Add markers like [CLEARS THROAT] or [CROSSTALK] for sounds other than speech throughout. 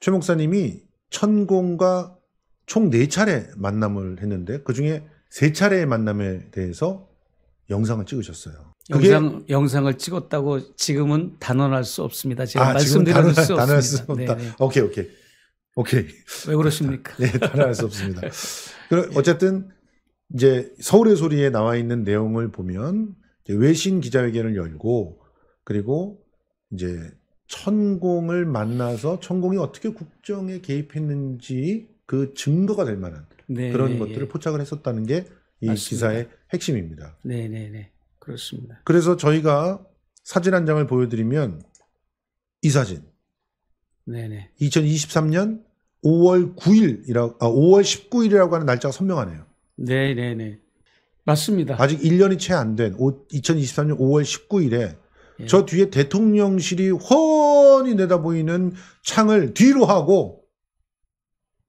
최 목사님이 천공과 총 네차례 만남을 했는데 그중에 세차례의 만남에 대해서 영상을 찍으셨어요. 영상, 영상을 찍었다고 지금은 단언할 수 없습니다. 제가 아, 말씀드릴 수 단언할 수없다 네, 네. 오케이, 오케이. 오케이. 왜 그러십니까? 네, 예, 단언할 수 없습니다. 그럼 어쨌든 이제 서울의 소리에 나와 있는 내용을 보면 외신 기자회견을 열고 그리고 이제 천공을 만나서 천공이 어떻게 국정에 개입했는지 그 증거가 될 만한 네, 그런 네, 예, 것들을 예. 포착을 했었다는 게 이 기사의 핵심입니다. 네, 네, 네. 그렇습니다. 그래서 저희가 사진 한 장을 보여드리면 이 사진. 네, 네. 2023년 5월 9일이라고 아 5월 19일이라고 하는 날짜가 선명하네요. 네, 네, 네. 맞습니다. 아직 1년이 채 안 된 2023년 5월 19일에 예. 저 뒤에 대통령실이 훤히 내다보이는 창을 뒤로 하고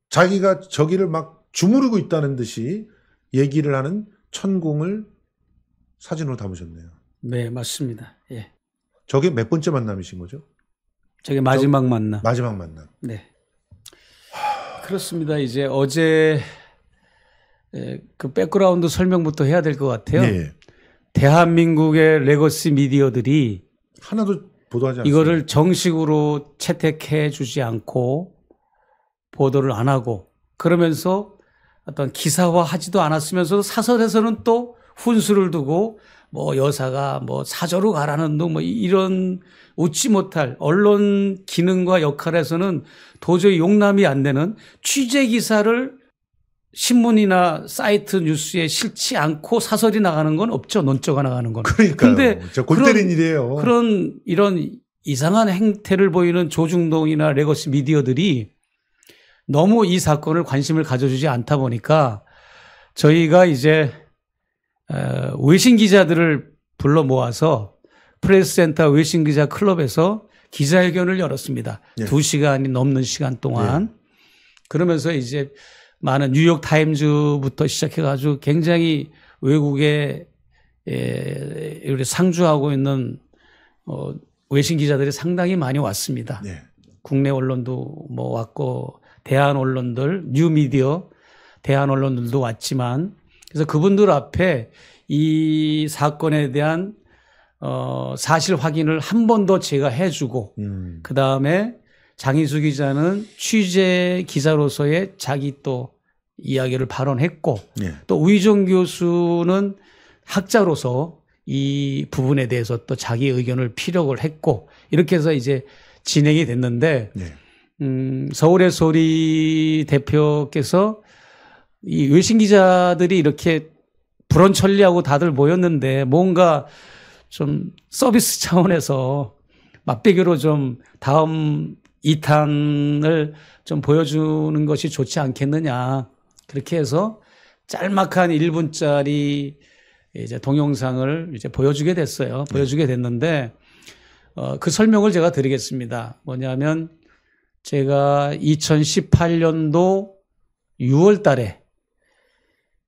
자기가 저기를 막 주무르고 있다는 듯이 얘기를 하는 천공을 사진으로 담으셨네요. 네, 맞습니다. 예. 저게 몇 번째 만남이신 거죠? 저게 마지막 만남. 마지막 만남. 네. 그렇습니다. 이제 어제 예, 그 백그라운드 설명부터 해야 될 것 같아요. 네. 대한민국의 레거시 미디어들이 하나도 보도하지 않습 이거를 정식으로 채택해 주지 않고 보도를 안 하고 그러면서 어떤 기사화하지도 않았으면서도 사설에서는 또 훈수를 두고 뭐 여사가 뭐 사저로 가라는 둥뭐 이런 웃지 못할 언론 기능과 역할에서는 도저히 용납이 안 되는 취재 기사를 신문이나 사이트 뉴스에 싫지 않고 사설이 나가는 건 없죠. 논조가 나가는 건. 그러니까요. 근데 저골 때린 일이에요. 그런 이런 이상한 행태를 보이는 조중동이나 레거시 미디어들이 너무 이 사건을 관심을 가져주지 않다 보니까 저희가 이제 어, 외신 기자들을 불러 모아서 프레스센터 외신 기자 클럽에서 기자회견을 열었습니다. 예. 2시간이 넘는 시간 동안 예. 그러면서 이제 많은 뉴욕 타임즈부터 시작해가지고 굉장히 외국에 예, 우리 상주하고 있는 어, 외신 기자들이 상당히 많이 왔습니다. 네. 국내 언론도 뭐 왔고 대한 언론들, 뉴미디어 대한 언론들도 왔지만 그래서 그분들 앞에 이 사건에 대한 어, 사실 확인을 한 번 더 제가 해주고 음. 그 다음에 장인수 기자는 취재 기자로서의 자기 또 이야기를 발언했고 예. 또 우희정 교수는 학자로서 이 부분에 대해서 또 자기 의견을 피력을 했고 이렇게 해서 이제 진행이 됐는데 예. 음, 서울의 소리 대표께서 이 외신 기자들이 이렇게 불언 천리하고 다들 모였는데 뭔가 좀 서비스 차원에서 맞배기로좀 다음 이탄을 좀 보여주는 것이 좋지 않겠느냐. 그렇게 해서 짤막한 1분짜리 이제 동영상을 이제 보여주게 됐어요. 네. 보여주게 됐는데, 어, 그 설명을 제가 드리겠습니다. 뭐냐면, 제가 2018년도 6월 달에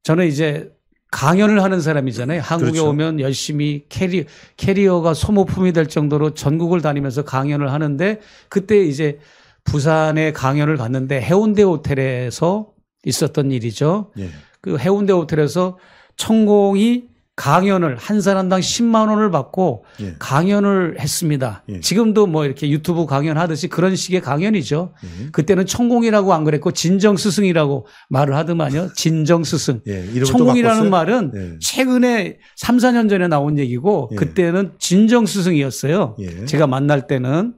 저는 이제 강연을 하는 사람이잖아요. 음, 한국에 그렇죠. 오면 열심히 캐리, 캐리어가 소모품이 될 정도로 전국을 다니면서 강연을 하는데 그때 이제 부산에 강연을 갔는데 해운대 호텔에서 있었던 일이죠. 예. 그 해운대 호텔에서 천공이 강연을 한 사람당 10만 원을 받고 예. 강연을 했습니다. 예. 지금도 뭐 이렇게 유튜브 강연하듯이 그런 식의 강연이죠. 예. 그때는 천공이라고 안 그랬고 진정 스승이라고 말을 하더만요. [LAUGHS] 진정 스승. 예, 천공이라는 말은 예. 최근에 3, 4년 전에 나온 얘기고 예. 그때는 진정 스승이었어요. 제가 만날 때는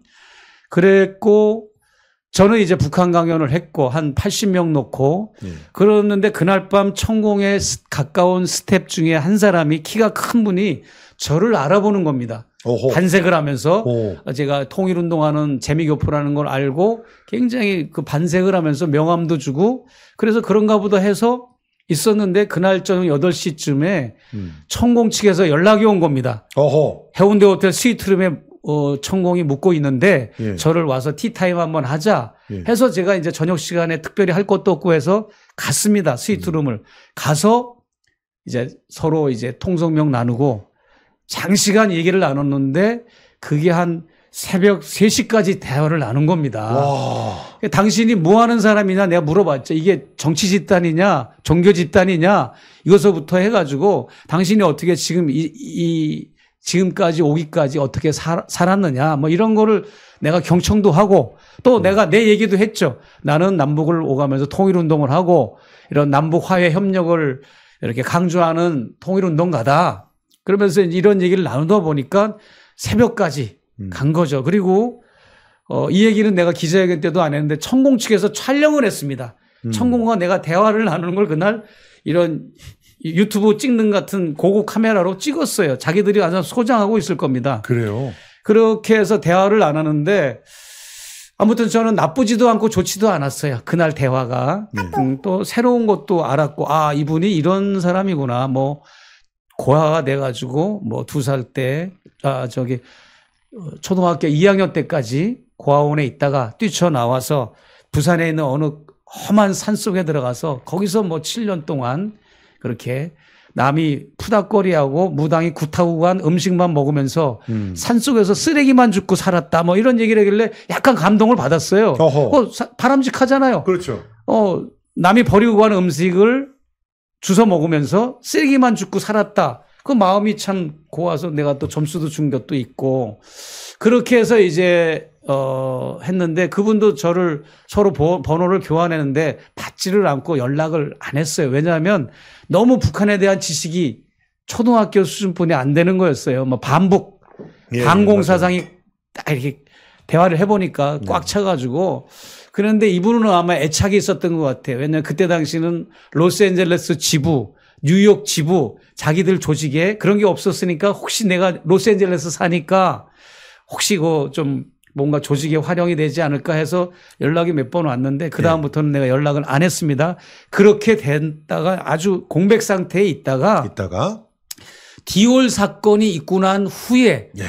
그랬고 저는 이제 북한 강연을 했고 한 80명 놓고 예. 그러는데 그날 밤 천공에 가까운 스텝 중에 한 사람이 키가 큰 분이 저를 알아보는 겁니다. 오호. 반색을 하면서 오. 제가 통일운동하는 재미교포라는 걸 알고 굉장히 그 반색을 하면서 명함도 주고 그래서 그런가 보다 해서 있었는데 그날 저녁 8시쯤에 음. 천공 측에서 연락이 온 겁니다. 어허. 해운대 호텔 스위트룸에 어, 천공이 묻고 있는데 예. 저를 와서 티타임 한번 하자 예. 해서 제가 이제 저녁 시간에 특별히 할 것도 없고 해서 갔습니다. 스위트룸을. 음. 가서 이제 서로 이제 통성명 나누고 장시간 얘기를 나눴는데 그게 한 새벽 3시까지 대화를 나눈 겁니다. 와. 당신이 뭐 하는 사람이냐 내가 물어봤죠. 이게 정치 집단이냐, 종교 집단이냐, 이것서부터 해가지고 당신이 어떻게 지금 이, 이 지금까지 오기까지 어떻게 살, 살았느냐 뭐 이런 거를 내가 경청도 하고 또 음. 내가 내 얘기도 했죠. 나는 남북을 오가면서 통일운동을 하고 이런 남북 화해 협력을 이렇게 강조하는 통일운동가다. 그러면서 이런 얘기를 나누다 보니까 새벽까지 음. 간 거죠. 그리고 어, 이 얘기는 내가 기자회견 때도 안 했는데 천공 측에서 촬영을 했습니다. 음. 천공과 내가 대화를 나누는 걸 그날 이런 유튜브 찍는 같은 고급 카메라로 찍었어요. 자기들이 아주 소장하고 있을 겁니다. 그래요. 그렇게 해서 대화를 안 하는데 아무튼 저는 나쁘지도 않고 좋지도 않았어요. 그날 대화가 네. 음, 또 새로운 것도 알았고 아 이분이 이런 사람이구나. 뭐 고아가 돼 가지고 뭐 두 살때 아 저기 초등학교 2학년 때까지 고아원에 있다가 뛰쳐나와서 부산에 있는 어느 험한 산 속에 들어가서 거기서 뭐 7년 동안 그렇게 남이 푸닥거리하고 무당이 구타구간 음식만 먹으면서 음. 산속에서 쓰레기만 줍고 살았다 뭐 이런 얘기를 하길래 약간 감동을 받았어요. 어허. 어, 사, 바람직하잖아요. 그렇죠. 어, 남이 버리고 간 음식을 주워 먹으면서 쓰레기만 줍고 살았다. 그 마음이 참 고와서 내가 또 점수도 준 것도 있고 그렇게 해서 이제 어, 했는데 그분도 저를 서로 번호를 교환했는데 받지를 않고 연락을 안 했어요. 왜냐하면 너무 북한에 대한 지식이 초등학교 수준뿐이 안 되는 거였어요. 뭐 반복, 예, 반공사상이 예, 딱 이렇게 대화를 해보니까 네. 꽉 차가지고 그런데 이분은 아마 애착이 있었던 것 같아요. 왜냐하면 그때 당시는 로스앤젤레스 지부, 뉴욕 지부, 자기들 조직에 그런 게 없었으니까 혹시 내가 로스앤젤레스 사니까 혹시 그좀 뭔가 조직에 활용이 되지 않을까 해서 연락이 몇 번 왔는데 그 네. 다음부터는 네. 내가 연락을 안 했습니다. 그렇게 됐다가 아주 공백 상태에 있다가 있다가 디올 사건이 있고 난 후에 네.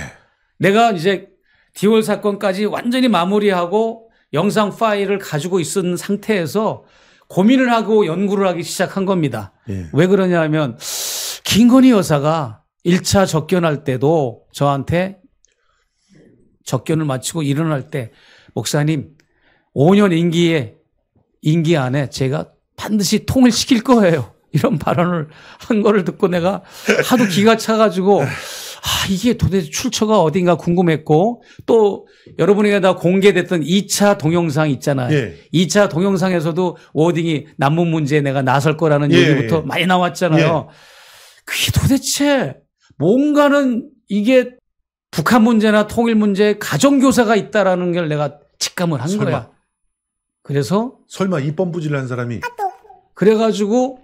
내가 이제 디올 사건까지 완전히 마무리하고 영상 파일을 가지고 있은 상태에서 고민을 하고 연구를 하기 시작한 겁니다. 네. 왜 그러냐면 김건희 여사가 1차 접견할 때도 저한테 적견을 마치고 일어날 때 목사님 5년 임기에 임기 안에 제가 반드시 통을 시킬 거예요. [LAUGHS] 이런 발언을 한 거를 듣고 내가 하도 기가 차가지고 아 이게 도대체 출처가 어딘가 궁금했고 또 여러분에게 다 공개됐던 2차 동영상 있잖아요. 예. 2차 동영상에서도 워딩이 남북 문제에 내가 나설 거라는 예. 얘기부터 예. 많이 나왔잖아요. 예. 그게 도대체 뭔가는 이게 북한 문제나 통일 문제에 가정교사가 있다라는 걸 내가 직감을 한 설마. 거야. 그래서 설마 입범부지를 한 사람이 그래가지고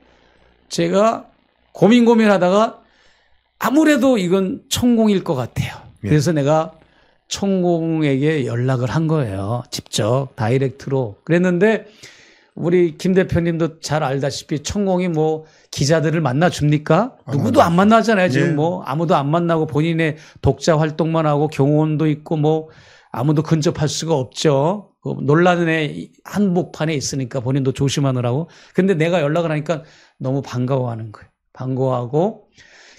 제가 고민 고민하다가 아무래도 이건 천공일 것 같아요. 예. 그래서 내가 천공에게 연락을 한 거예요. 직접 다이렉트로 그랬는데 우리 김 대표님도 잘 알다시피 천공이 뭐 기자들을 만나 줍니까? 누구도 안 만나잖아요. 지금 예. 뭐 아무도 안 만나고 본인의 독자 활동만 하고 경호원도 있고 뭐 아무도 근접할 수가 없죠. 그 논란의 한복판에 있으니까 본인도 조심하느라고. 근데 내가 연락을 하니까 너무 반가워하는 거예요. 반가워하고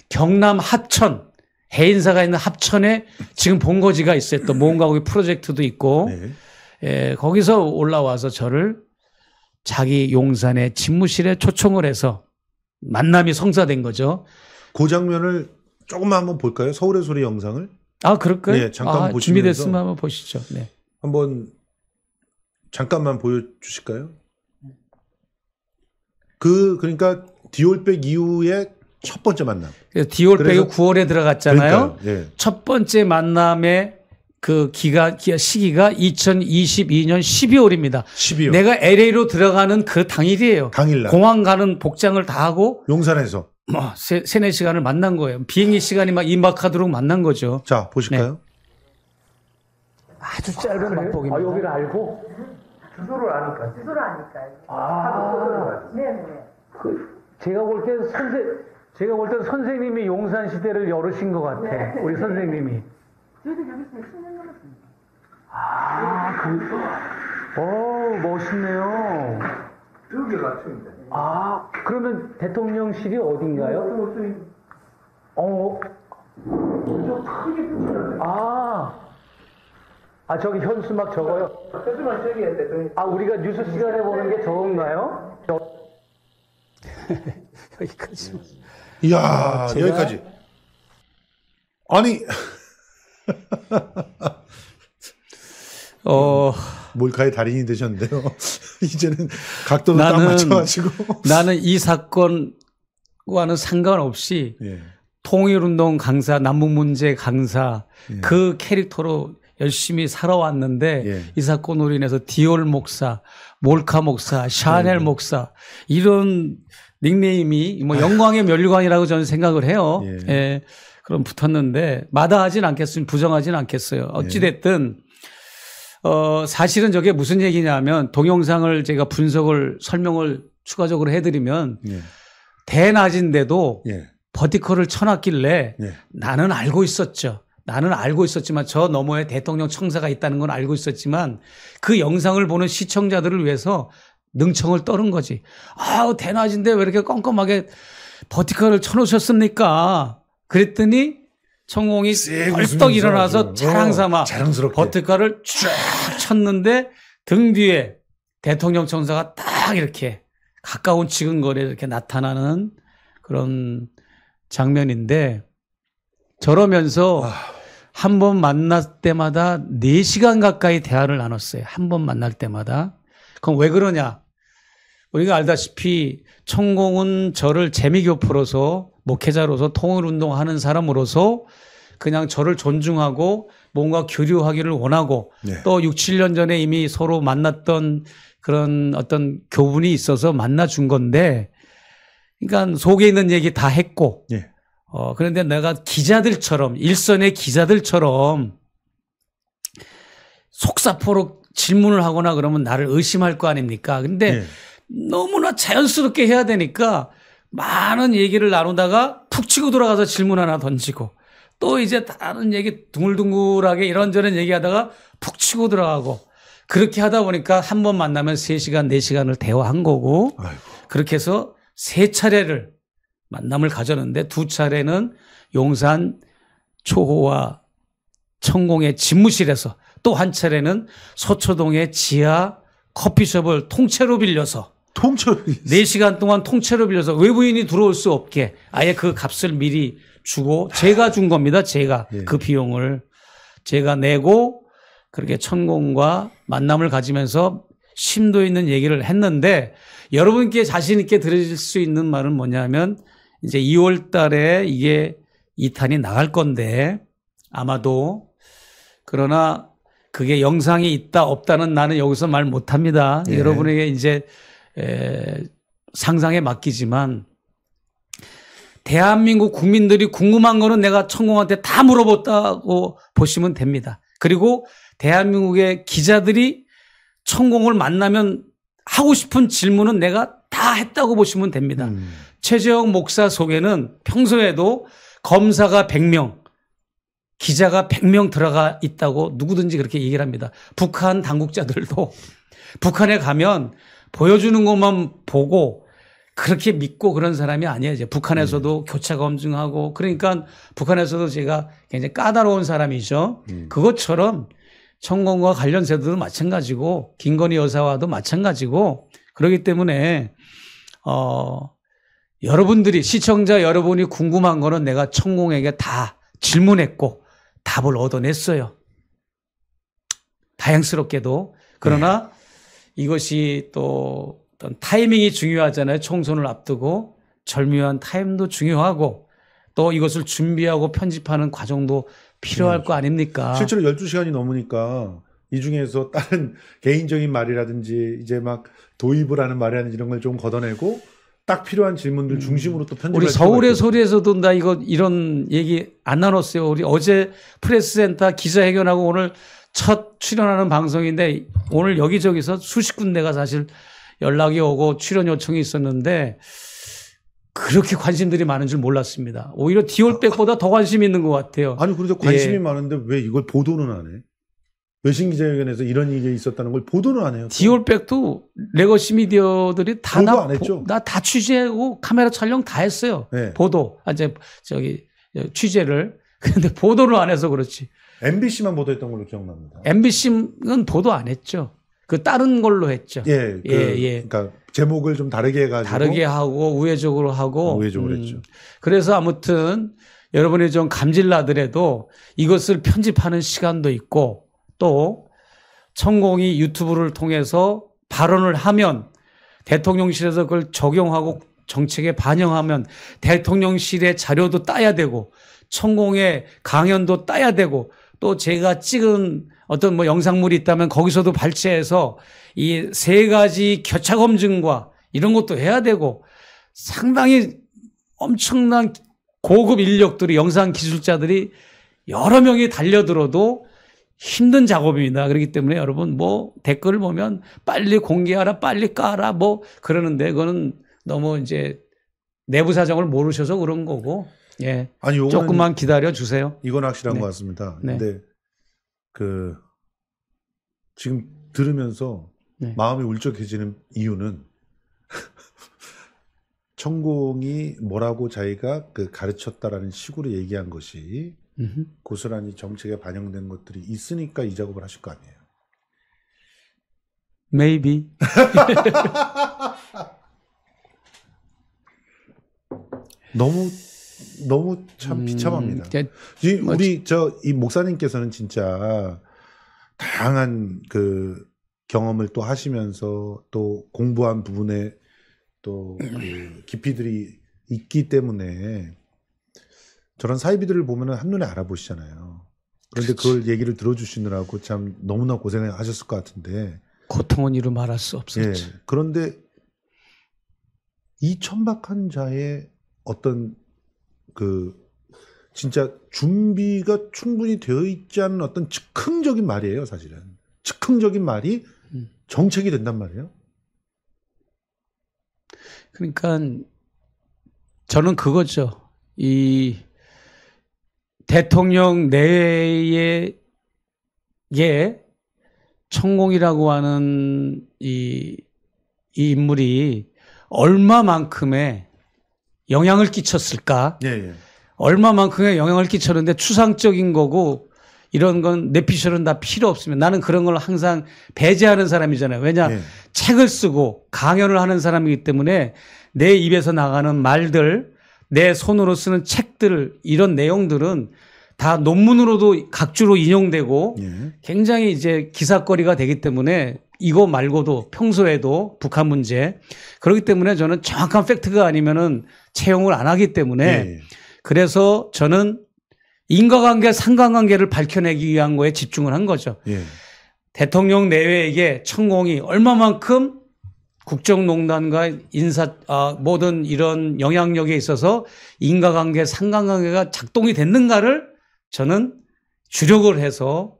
경남 합천 해인사가 있는 합천에 지금 본거지가 있어요. 또 모험가고기 프로젝트도 있고 네. 예, 거기서 올라와서 저를 자기 용산의 집무실에 초청을 해서 만남이 성사된 거죠. 그 장면을 조금만 한번 볼까요? 서울의 소리 영상을? 아, 그럴까요? 네, 잠깐 아, 보시면서 준비됐으면 한번 보시죠. 네. 한번 잠깐만 보여 주실까요? 그 그러니까 디올백 이후에 첫 번째 만남. 디올백이 9월에 들어갔잖아요. 네. 첫 번째 만남에 그 기가 시기가 2022년 12월입니다. 12월. 내가 LA로 들어가는 그 당일이에요. 당일날. 공항 가는 복장을 다 하고 용산에서 뭐 세, 네 시간을 만난 거예요. 비행기 시간이 막 임박하도록 만난 거죠. 자 보실까요? 네. 아주 짧은 아, 맛보기입니다. 아, 여기를 알고 주소를 아니까. 주소를 아니까요. 아, 네네. 네. 그 제가 볼땐 선생 제가 볼때 선생님이 용산 시대를 열으신 것 같아. 네. 우리 선생님이. 저희들 여기서 대신하는 거만 니다 아, 거기서? 오, 어, 멋있네요. 두 개가 춤인데. 아, 그러면 대통령실이 어딘가요? 어, 좀 어, 어? 크게 춤추는 아. 아, 저기 현수막 저거요? 하지만 저기 대통령 아, 우리가 뉴스 시간에 보는 게 저건가요? 저... [LAUGHS] 여기까지. 이야, 제가- 여기까지. 아니, [LAUGHS] 어 몰카의 달인이 되셨는데요. [LAUGHS] 이제는 각도도 나는, 딱 맞춰가지고 [LAUGHS] 나는 이 사건과는 상관없이 예. 통일운동 강사, 남북문제 강사 예. 그 캐릭터로 열심히 살아왔는데 예. 이 사건으로 인해서 디올 목사, 몰카 목사, 샤넬 네. 목사 이런 닉네임이 뭐 아. 영광의 멸류관이라고 저는 생각을 해요. 예. 예. 그럼 붙었는데 마다하진 않겠으니 부정하진 않겠어요. 예. 어찌됐든 어, 사실은 저게 무슨 얘기냐면 동영상을 제가 분석을 설명을 추가적으로 해드리면 예. 대낮인데도 예. 버티컬을 쳐놨길래 예. 나는 알고 있었죠. 나는 알고 있었지만 저 너머에 대통령 청사가 있다는 건 알고 있었지만 그 영상을 보는 시청자들을 위해서 능청을 떠는 거지. 아우 대낮인데 왜 이렇게 껌껌하게 버티컬을 쳐놓으셨습니까? 그랬더니 청공이 벌떡 일어나서 자랑삼아 자랑스럽게. 버트카를 쭉 쳤는데 등 뒤에 대통령 청사가 딱 이렇게 가까운 지금거리에 이렇게 나타나는 그런 장면인데 저러면서 아. 한번 만날 때마다 4시간 가까이 대화를 나눴어요. 한 번 만날 때마다. 그럼 왜 그러냐? 우리가 알다시피 천공은 저를 재미교포로서 목회자로서 통일 운동하는 사람으로서 그냥 저를 존중하고 뭔가 교류하기를 원하고 네. 또 6, 7년 전에 이미 서로 만났던 그런 어떤 교훈이 있어서 만나준 건데 그러니까 속에 있는 얘기 다 했고 네. 어, 그런데 내가 기자들처럼 일선의 기자들처럼 속사포로 질문을 하거나 그러면 나를 의심할 거 아닙니까? 근데 네. 너무나 자연스럽게 해야 되니까 많은 얘기를 나누다가 푹 치고 돌아가서 질문 하나 던지고 또 이제 다른 얘기 둥글둥글하게 이런저런 얘기하다가 푹 치고 들어가고 그렇게 하다 보니까 한 번 만나면 3시간, 4시간을 대화한 거고 그렇게 해서 세 차례를 만남을 가졌는데 두 차례는 용산 초호와 천공의 집무실에서 또 한 차례는 서초동의 지하 커피숍을 통째로 빌려서 통째로 4시간 동안 통째로 빌려서 외부인이 들어올 수 없게 아예 그 값을 미리 주고 제가 준 겁니다. 제가 네. 그 비용을 제가 내고 그렇게 천공과 만남을 가지면서 심도 있는 얘기를 했는데 여러분께 자신 있게 들으실 수 있는 말은 뭐냐면 이제 2월 달에 이게 이탄이 나갈 건데 아마도 그러나 그게 영상이 있다 없다는 나는 여기서 말 못합니다. 예. 여러분에게 이제 에, 상상에 맡기지만 대한민국 국민들이 궁금한 거는 내가 천공한테 다 물어봤다고 보시면 됩니다. 그리고 대한민국의 기자들이 천공을 만나면 하고 싶은 질문은 내가 다 했다고 보시면 됩니다. 음. 최재형 목사 속에는 평소에도 검사가 100명, 기자가 100명 들어가 있다고 누구든지 그렇게 얘기를 합니다. 북한 당국자들도 북한에 가면 보여주는 것만 보고 그렇게 믿고 그런 사람이 아니에요. 이제 북한에서도 음. 교차 검증하고 그러니까 북한에서도 제가 굉장히 까다로운 사람이죠. 음. 그것처럼 청공과 관련세도 도 마찬가지고 김건희 여사와도 마찬가지고 그러기 때문에 어 여러분들이 시청자 여러분이 궁금한 거는 내가 청공에게 다 질문했고 답을 얻어냈어요. 다행스럽게도 그러나 네. 이것이 또 어떤 타이밍이 중요하잖아요. 총선을 앞두고 절묘한 타임도 중요하고 또 이것을 준비하고 편집하는 과정도 필요할 네. 거 아닙니까? 실제로 12시간이 넘으니까 이 중에서 다른 [LAUGHS] 개인적인 말이라든지 이제 막 도입을 하는 말이라든지 이런 걸 좀 걷어내고 딱 필요한 질문들 음. 중심으로 또 편집을 우리 서울의 소리에서도 나 이거 이런 얘기 안 나눴어요. 우리 어제 프레스센터 기자회견하고 오늘 첫 출연하는 방송인데 오늘 여기저기서 수십 군데가 사실 연락이 오고 출연 요청이 있었는데 그렇게 관심들이 많은 줄 몰랐습니다. 오히려 디올백보다 더 관심 있는 것 같아요. 아니 그래서 관심이 예. 많은데 왜 이걸 보도는 안 해? 외신 기자회견에서 이런 일이 있었다는 걸 보도는 안 해요. 디올백도 레거시 미디어들이 다나 나다 취재하고 카메라 촬영 다 했어요. 네. 보도 아 이제 저기 취재를 [LAUGHS] 근데 보도를 안 해서 그렇지. MBC만 보도했던 걸로 기억납니다. MBC는 보도 안 했죠. 그 다른 걸로 했죠. 예, 예 그, 예, 예. 그러니까 제목을 좀 다르게 해가지고 다르게 하고 우회적으로 하고 아, 우회적으로 음, 했죠. 그래서 아무튼 여러분이 좀 감질나더라도 이것을 편집하는 시간도 있고 또 천공이 유튜브를 통해서 발언을 하면 대통령실에서 그걸 적용하고 정책에 반영하면 대통령실의 자료도 따야 되고 천공의 강연도 따야 되고 또 제가 찍은 어떤 뭐 영상물이 있다면 거기서도 발췌해서 이 세 가지 교차 검증과 이런 것도 해야 되고 상당히 엄청난 고급 인력들이 영상 기술자들이 여러 명이 달려들어도 힘든 작업입니다. 그렇기 때문에 여러분 뭐 댓글을 보면 빨리 공개하라, 빨리 까라 뭐 그러는데 그거는 너무 이제 내부 사정을 모르셔서 그런 거고 예. 아니 요거는 조금만 기다려 주세요. 이건 확실한 네. 것 같습니다. 네. 근데 그 지금 들으면서 네. 마음이 울적해지는 이유는 [LAUGHS] 천공이 뭐라고 자기가 그 가르쳤다라는 식으로 얘기한 것이 고스란히 정책에 반영된 것들이 있으니까 이 작업을 하실 거 아니에요. Maybe. [LAUGHS] 너무 너무 참 음, 비참합니다. 음, 우리 저 이 목사님께서는 진짜 다양한 그 경험을 또 하시면서 또 공부한 부분에 또그 깊이들이 있기 때문에 저런 사이비들을 보면은 한눈에 알아보시잖아요. 그런데 그렇 그걸 얘기를 들어주시느라고 참 너무나 고생하셨을 것 같은데 고통은 이루 말할 수 없었지. 예, 그런데 이 천박한 자의 어떤 그 진짜 준비가 충분히 되어 있지 않은 어떤 즉흥적인 말이에요, 사실은. 즉흥적인 말이 음. 정책이 된단 말이에요. 그러니까 저는 그거죠. 이 대통령 내에 예 천공이라고 하는 이, 이 인물이 얼마만큼의 영향을 끼쳤을까? 예, 예. 얼마만큼의 영향을 끼쳤는데 추상적인 거고 이런 건뇌 피셜은 다 필요 없으면 나는 그런 걸 항상 배제하는 사람이잖아요. 왜냐 예. 책을 쓰고 강연을 하는 사람이기 때문에 내 입에서 나가는 말들, 내 손으로 쓰는 책들 이런 내용들은 다 논문으로도 각주로 인용되고 예. 굉장히 이제 기사거리가 되기 때문에 이거 말고도 평소에도 북한 문제 그렇기 때문에 저는 정확한 팩트가 아니면은 채용을 안 하기 때문에 예. 그래서 저는 인과관계 상관관계를 밝혀내기 위한 거에 집중을 한 거죠. 예. 대통령 내외에게 천공이 얼마만큼 국정농단과 인사 아, 모든 이런 영향력에 있어서 인과관계 상관관계가 작동이 됐는가를 저는 주력을 해서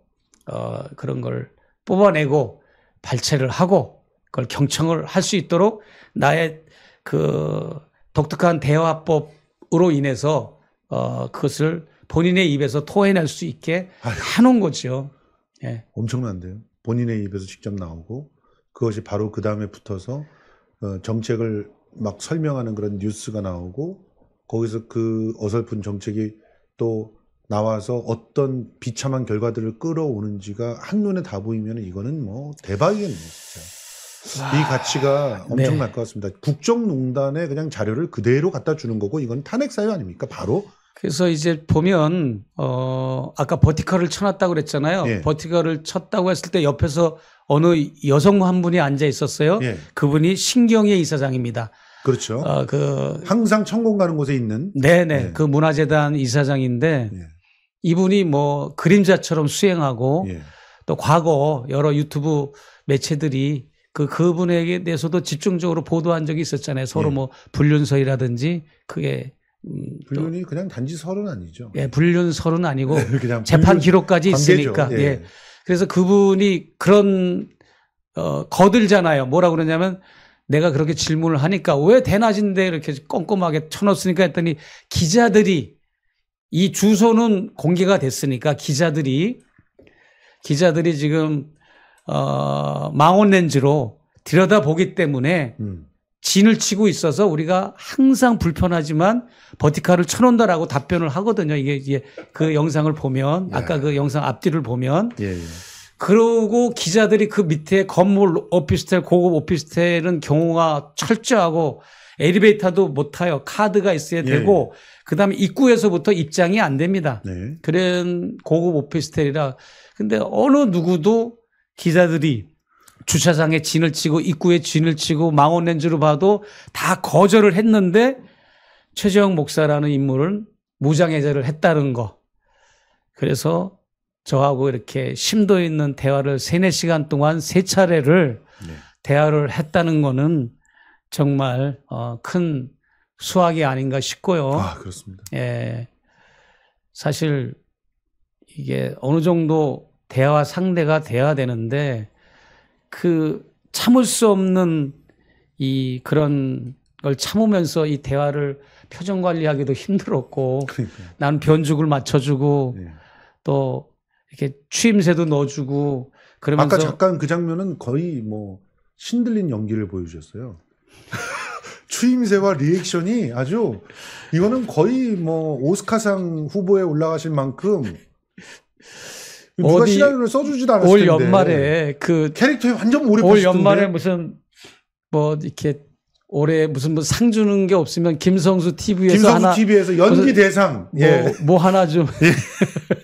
어, 그런 걸 뽑아내고 발췌를 하고 그걸 경청을 할 수 있도록 나의 그 독특한 대화법으로 인해서 어, 그것을 본인의 입에서 토해낼 수 있게 하는 거죠. 예. 엄청난데요. 본인의 입에서 직접 나오고 그것이 바로 그 다음에 붙어서 어, 정책을 막 설명하는 그런 뉴스가 나오고 거기서 그 어설픈 정책이 또 나와서 어떤 비참한 결과들을 끌어오는지가 한눈에 다 보이면 이거는 뭐 대박이겠네요. 진짜. 이 가치가 엄청날 네. 것 같습니다. 국정농단의 그냥 자료를 그대로 갖다 주는 거고 이건 탄핵 사유 아닙니까? 바로. 그래서 이제 보면 어 아까 버티컬을 쳐놨다고 그랬잖아요. 예. 버티컬을 쳤다고 했을 때 옆에서 어느 여성 한 분이 앉아 있었어요. 예. 그분이 신경의 이사장입니다. 그렇죠. 어, 그 항상 천공 가는 곳에 있는 네네 네. 예. 그 문화재단 이사장인데 예. 이분이 뭐 그림자처럼 수행하고 예. 또 과거 여러 유튜브 매체들이 그 그분에게 대해서도 집중적으로 보도한 적이 있었잖아요. 서로 예. 뭐불륜설이라든지 그게 음, 불륜이 그냥 단지 설은 아니죠. 예, 불륜설은 아니고 [LAUGHS] 예, 재판 기록까지 있으니까. 예. 예. 그래서 그분이 그런 어 거들잖아요. 뭐라 그러냐면 내가 그렇게 질문을 하니까 왜 대낮인데 이렇게 꼼꼼하게 쳐놓으니까 했더니 기자들이 이 주소는 공개가 됐으니까 기자들이 기자들이 지금 어, 망원 렌즈로 들여다보기 때문에 음. 진을 치고 있어서 우리가 항상 불편하지만 버티카를 쳐놓는다라고 답변을 하거든요. 이게, 이게 그 영상을 보면 예. 아까 그 영상 앞뒤를 보면 예, 예. 그러고 기자들이 그 밑에 건물 오피스텔 고급 오피스텔은 경우가 철저하고 엘리베이터도 못 타요. 카드가 있어야 예. 되고 그다음에 입구에서부터 입장이 안 됩니다. 네. 그런 고급 오피스텔이라 근데 어느 누구도 기자들이 주차장에 진을 치고 입구에 진을 치고 망원 렌즈로 봐도 다 거절을 했는데 최재형 목사라는 인물은 무장해제를 했다는 거. 그래서 저하고 이렇게 심도 있는 대화를 3, 4 시간 동안 세 차례를 네. 대화를 했다는 거는 정말 어, 큰 수학이 아닌가 싶고요. 아, 그렇습니다. 예. 사실 이게 어느 정도 대화 상대가 돼야 되는데 그 참을 수 없는 이 그런 걸 참으면서 이 대화를 표정 관리하기도 힘들었고 그 나는 변죽을 맞춰주고 네. 또 이렇게 추임새도 넣어주고 그러면서 아까 잠깐 그 장면은 거의 뭐 신들린 연기를 보여주셨어요. [LAUGHS] 추임새와 리액션이 아주 이거는 거의 뭐 오스카상 후보에 올라가실 만큼 누가 시나리오를 써주지도 않았을 올 텐데. 올 연말에 그 캐릭터에 완전 몰입했올 연말에 무슨 뭐 이렇게 올해 무슨 뭐상 주는 게 없으면 김성수 TV에서 김성수 하나 TV에서 연기 대상 뭐, 예. 뭐, 뭐 하나 좀 예.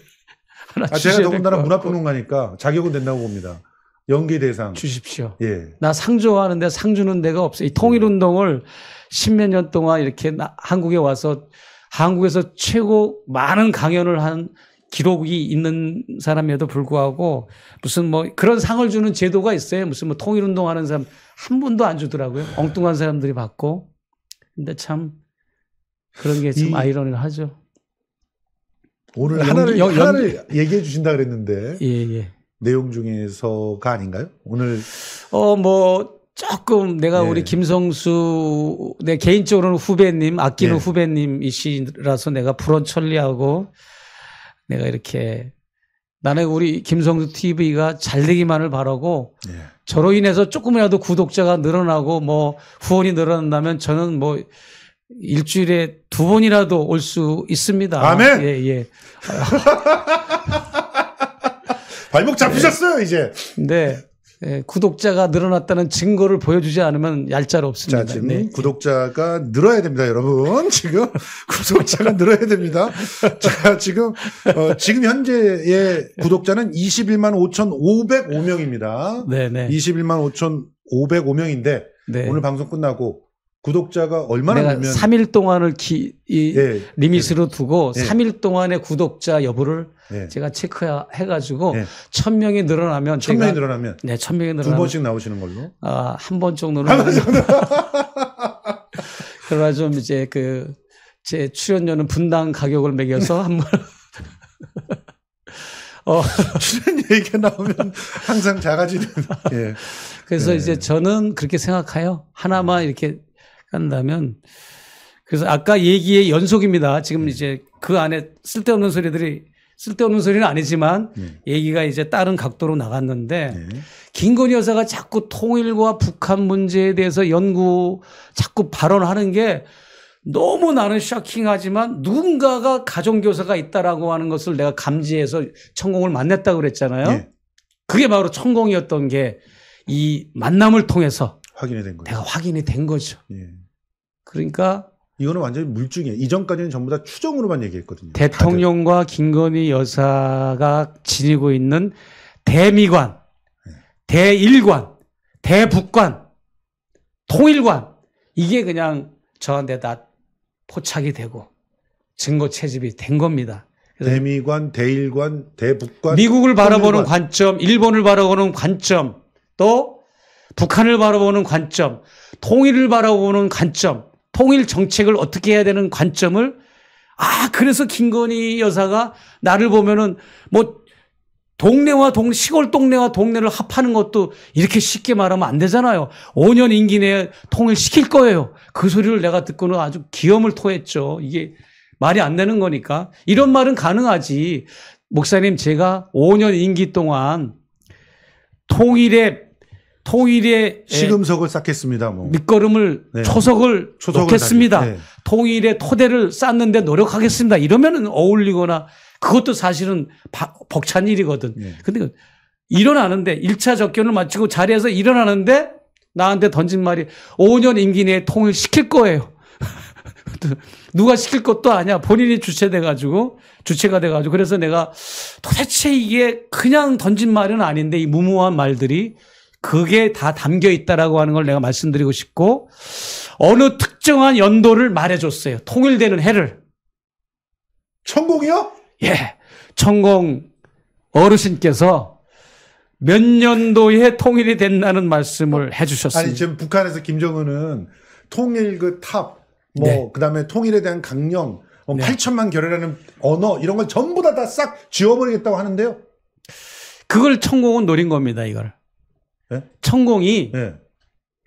[LAUGHS] 하나 아, 제가 더군다나 문화평론가니까 자격은 된다고 봅니다. 연기 대상 주십시오. 예. 나상 좋아하는데 상 주는 데가 없어. 이 통일 음. 운동을 십몇 년 동안 이렇게 나, 한국에 와서 한국에서 최고 많은 강연을 한 기록이 있는 사람에도 불구하고 무슨 뭐 그런 상을 주는 제도가 있어요. 무슨 뭐 통일운동 하는 사람 한 번도 안 주더라고요. 엉뚱한 사람들이 받고. 근데 참 그런 게 좀 아이러니하죠. 오늘 하나를, 연, 하나를 얘기해 주신다 그랬는데. 예, 예. 내용 중에서가 아닌가요? 오늘. 어, 뭐, 조금 내가 예. 우리 김성수, 내 개인적으로는 후배님, 아끼는 예. 후배님이시라서 내가 불언천리하고 내가 이렇게 나는 우리 김성수 TV가 잘 되기만을 바라고 예. 저로 인해서 조금이라도 구독자가 늘어나고 뭐 후원이 늘어난다면 저는 뭐 일주일에 두 번이라도 올 수 있습니다. 아멘. 예, 예. [LAUGHS] 발목 잡히셨어요, 네. 이제. 네. 예, 구독자가 늘어났다는 증거를 보여주지 않으면 얄짤 없습니다. 자, 지금 네. 구독자가 늘어야 됩니다, 여러분. [LAUGHS] 지금 구독자가 늘어야 됩니다. 자, 지금 어, 지금 현재의 구독자는 21만 5,505명입니다. 네, 네. 21만 5,505명인데 네. 오늘 방송 끝나고 구독자가 얼마나 내가 되면 3일 동안을 기, 이 예, 리밋으로 예. 두고 예. 3일 동안의 구독자 여부를 예. 제가 체크해 가지고 예. 1000명이 늘어나면 1000명이 늘어나면 네, 1000명이 늘어나면 두 번씩 나오시는 걸로. 아, 한 번 정도는 한번 정도. [LAUGHS] 그러나 좀 이제 그 제 출연료는 분당 가격을 매겨서 한번 [LAUGHS] 어. 출연 료 얘기가 나오면 항상 작아지는. [LAUGHS] 예. 그래서 예. 이제 저는 그렇게 생각해요. 하나만 이렇게 한다면 그래서 아까 얘기의 연속입니다. 지금 네. 이제 그 안에 쓸데없는 소리들이 쓸데없는 소리는 아니지만 네. 얘기가 이제 다른 각도로 나갔는데 네. 김건희 여사가 자꾸 통일과 북한 문제에 대해서 연구 자꾸 발언하는 게 너무 나는 샤킹하지만 누군가가 가정교사가 있다라고 하는 것을 내가 감지해서 천공을 만났다고 그랬잖아요. 네. 그게 바로 천공이었던 게 이 만남을 통해서 확인이 된 거죠. 내가 확인이 된 거죠. 예. 그러니까 이거는 완전히 물증이에요. 이전까지는 전부 다 추정으로만 얘기했거든요. 대통령과 다들. 김건희 여사가 지니고 있는 대미관, 네. 대일관, 대북관, 통일관 이게 그냥 저한테 다 포착이 되고 증거 채집이 된 겁니다. 대미관, 대일관, 대북관. 미국을 바라보는 관점, 일본을 바라보는 관점, 또 북한을 바라보는 관점, 통일을 바라보는 관점, 통일 정책을 어떻게 해야 되는 관점을 아 그래서 김건희 여사가 나를 보면은 뭐 동네와 동 시골 동네와 동네를 합하는 것도 이렇게 쉽게 말하면 안 되잖아요. 5년 임기 내에 통일 시킬 거예요. 그 소리를 내가 듣고는 아주 기염을 토했죠. 이게 말이 안 되는 거니까 이런 말은 가능하지. 목사님 제가 5년 임기 동안 통일의 통일의 예, 시금석을 쌓겠습니다. 뭐. 밑거름을 네. 초석을, 초석을 놓겠습니다. 네. 통일의 토대를 쌓는데 노력하겠습니다. 이러면은 어울리거나 그것도 사실은 바, 벅찬 일이거든. 네. 근데 일어나는데 1차 접견을 마치고 자리에서 일어나는데 나한테 던진 말이 5년 임기 내에 통일 시킬 거예요. [LAUGHS] 누가 시킬 것도 아니야. 본인이 주체돼 가지고 주체가 돼 가지고 그래서 내가 도대체 이게 그냥 던진 말은 아닌데 이 무모한 말들이 그게 다 담겨 있다라고 하는 걸 내가 말씀드리고 싶고 어느 특정한 연도를 말해줬어요. 통일되는 해를. 천공이요? 예. 천공 어르신께서 몇 년도에 통일이 된다는 말씀을 어, 해주셨습니다. 아니 지금 북한에서 김정은은 통일 그 탑, 뭐 네. 그다음에 통일에 대한 강령, 뭐 네. 8천만 결의라는 언어 이런 걸 전부 다 다 싹 지워버리겠다고 하는데요. 그걸 천공은 노린 겁니다. 이걸. 예? 천공이 예.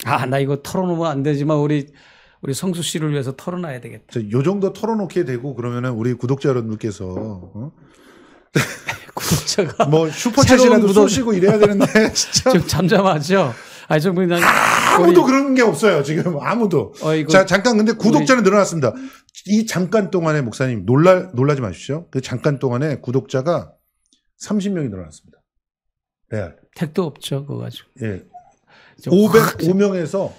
아나 이거 털어놓으면 안 되지만 우리 우리 성수 씨를 위해서 털어놔야 되겠다. 요 정도 털어놓게 되고 그러면은 우리 구독자 여러분께서 어? [LAUGHS] 구독자가 뭐 슈퍼챗이라도 구독... 쏘시고 이래야 되는데 [LAUGHS] 진짜 지 잠잠하죠. 아니 좀 그냥 아무도 거의... 그런 게 없어요 지금 아무도. 어, 이거... 자 잠깐 근데 구독자는 우리... 늘어났습니다. 이 잠깐 동안에 목사님 놀라 놀라지 마십시오. 그 잠깐 동안에 구독자가 30명이 늘어났습니다. 예. 택도 없죠, 그거 가지고. 예. 505명에서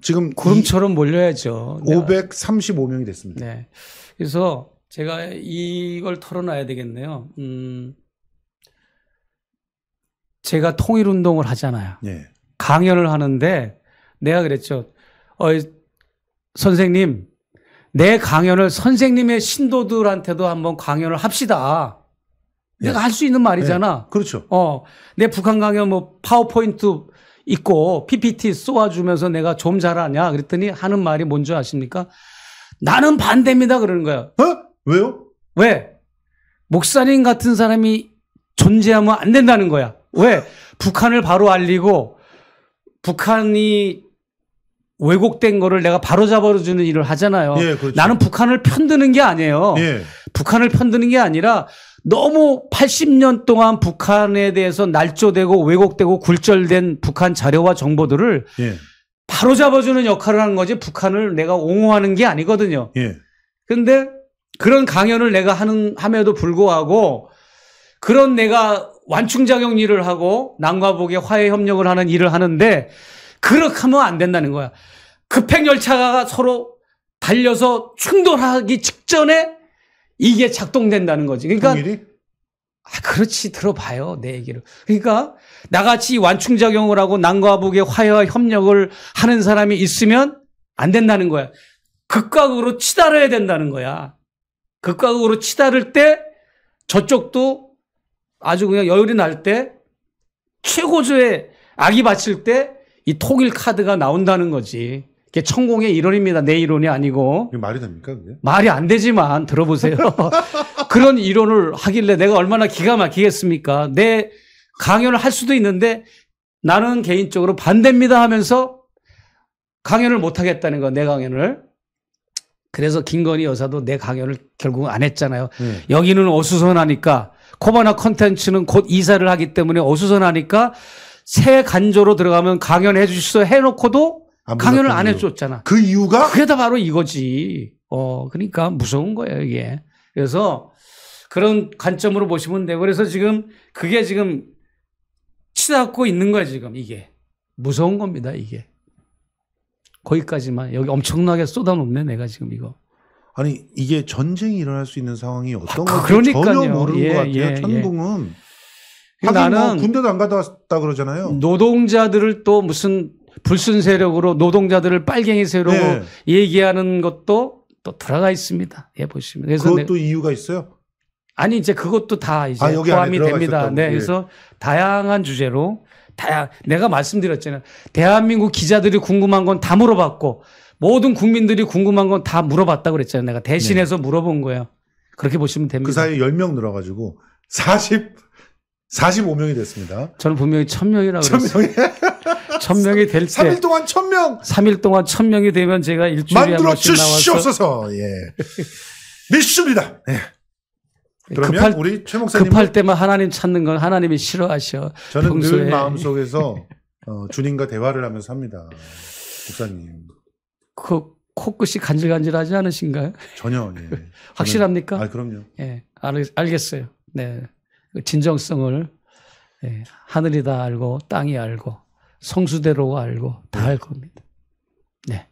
지금 구름처럼 몰려야죠. 535명이 됐습니다. 네. 그래서 제가 이걸 털어놔야 되겠네요. 음, 제가 통일운동을 하잖아요. 예. 강연을 하는데 내가 그랬죠. 어, 선생님, 내 강연을 선생님의 신도들한테도 한번 강연을 합시다. 내가 예. 할수 있는 말이잖아. 예. 그렇죠. 어, 내 북한 강연 뭐 파워포인트 있고 PPT 쏘아주면서 내가 좀 잘하냐 그랬더니 하는 말이 뭔지 아십니까? 나는 반대입니다 그러는 거야. 어? 왜요? 왜? 목사님 같은 사람이 존재하면 안 된다는 거야. 왜? 북한을 바로 알리고 북한이 왜곡된 거를 내가 바로 잡아주는 일을 하잖아요. 예, 그렇죠. 나는 북한을 편드는 게 아니에요. 예. 북한을 편드는 게 아니라 너무 80년 동안 북한에 대해서 날조되고 왜곡되고 굴절된 북한 자료와 정보들을 예. 바로 잡아주는 역할을 하는 거지 북한을 내가 옹호하는 게 아니거든요. 그런데 예. 그런 강연을 내가 하는 함에도 불구하고 그런 내가 완충작용 일을 하고 남과북의 화해 협력을 하는 일을 하는데 그렇게 하면 안 된다는 거야. 급행 열차가 서로 달려서 충돌하기 직전에 이게 작동된다는 거지. 그러니까 동일이? 아, 그렇지 들어봐요 내 얘기를. 그러니까 나같이 완충작용을 하고 남과 북의 화해와 협력을 하는 사람이 있으면 안 된다는 거야. 극과 극으로 치달아야 된다는 거야. 극과 극으로 치달을 때 저쪽도 아주 그냥 여유이 날 때 최고조의 악이 바칠 때 이 통일 카드가 나온다는 거지. 이게 천공의 이론입니다. 내 이론이 아니고. 말이 됩니까? 그게? 말이 안 되지만 들어보세요. [LAUGHS] 그런 이론을 하길래 내가 얼마나 기가 막히겠습니까? 내 강연을 할 수도 있는데 나는 개인적으로 반대입니다 하면서 강연을 못 하겠다는 거, 내 강연을. 그래서 김건희 여사도 내 강연을 결국 안 했잖아요. 네. 여기는 어수선하니까 코바나 콘텐츠는곧 이사를 하기 때문에 어수선하니까 새 간조로 들어가면 강연해 주시소 해놓고도 아, 강연을 안 해줬잖아. 그 이유가? 그게 다 바로 이거지. 어, 그러니까 무서운 거예요, 이게. 그래서 그런 관점으로 보시면 돼요. 그래서 지금 그게 지금 치닫고 있는 거야, 지금 이게. 무서운 겁니다, 이게. 거기까지만. 여기 엄청나게 쏟아놓네, 내가 지금 이거. 아니, 이게 전쟁이 일어날 수 있는 상황이 아, 어떤 아, 건지 전혀 모르는 예, 것 같아요, 예, 예. 천둥은. 예. 나는 뭐 군대도 안 갔다 왔다 그러잖아요. 노동자들을 또 무슨 불순 세력으로 노동자들을 빨갱이 세력으로 네. 얘기하는 것도 또 들어가 있습니다. 예, 보시면. 그래서 그것도 네. 이유가 있어요? 아니 이제 그것도 다 이제 아, 포함이 됩니다. 네, 예. 그래서 다양한 주제로 다양 내가 말씀드렸잖아요. 대한민국 기자들이 궁금한 건 다 물어봤고 모든 국민들이 궁금한 건 다 물어봤다 고 그랬잖아요. 내가 대신해서 네. 물어본 거예요. 그렇게 보시면 됩니다. 그 사이에 10명 늘어가지고 40 45명이 됐습니다. 저는 분명히 1000명이라고 1000명이 천명이 될 때. 3일 동안 천명. 3일 동안 천명이 되면 제가 일주일에 만들어 주시옵소서. 예. 믿습니다. 예. 그러면 급할, 우리 최 목사님 급할 때만 하나님 찾는 건 하나님이 싫어하셔. 저는 평소에. 늘 마음속에서 어, 주님과 대화를 하면서 합니다. 목사님. 그 코끝이 간질간질하지 않으신가요? 전혀. 예. [LAUGHS] 확실합니까? 아 그럼요. 예, 알, 알겠어요. 네, 그 진정성을 예, 하늘이 다 알고 땅이 알고 성수대로 알고 다알 네. 겁니다. 네.